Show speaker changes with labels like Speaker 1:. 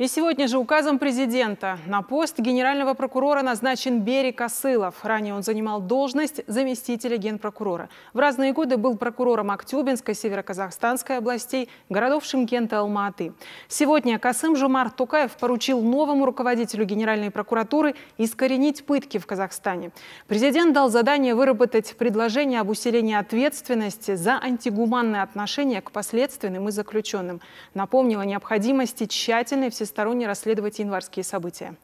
Speaker 1: И сегодня же указом президента на пост генерального прокурора назначен Берег Осылов. Ранее он занимал должность заместителя генпрокурора. В разные годы был прокурором Актюбинской, Североказахстанской областей, городов Шимкента, Алматы. Сегодня Касым Жумар Тукаев поручил новому руководителю Генеральной прокуратуры искоренить пытки в Казахстане. Президент дал задание выработать предложение об усилении ответственности за антигуманное отношение к последственным и заключенным. Напомнил о необходимости тщательной всесостоятельности всесторонне расследовать январские события.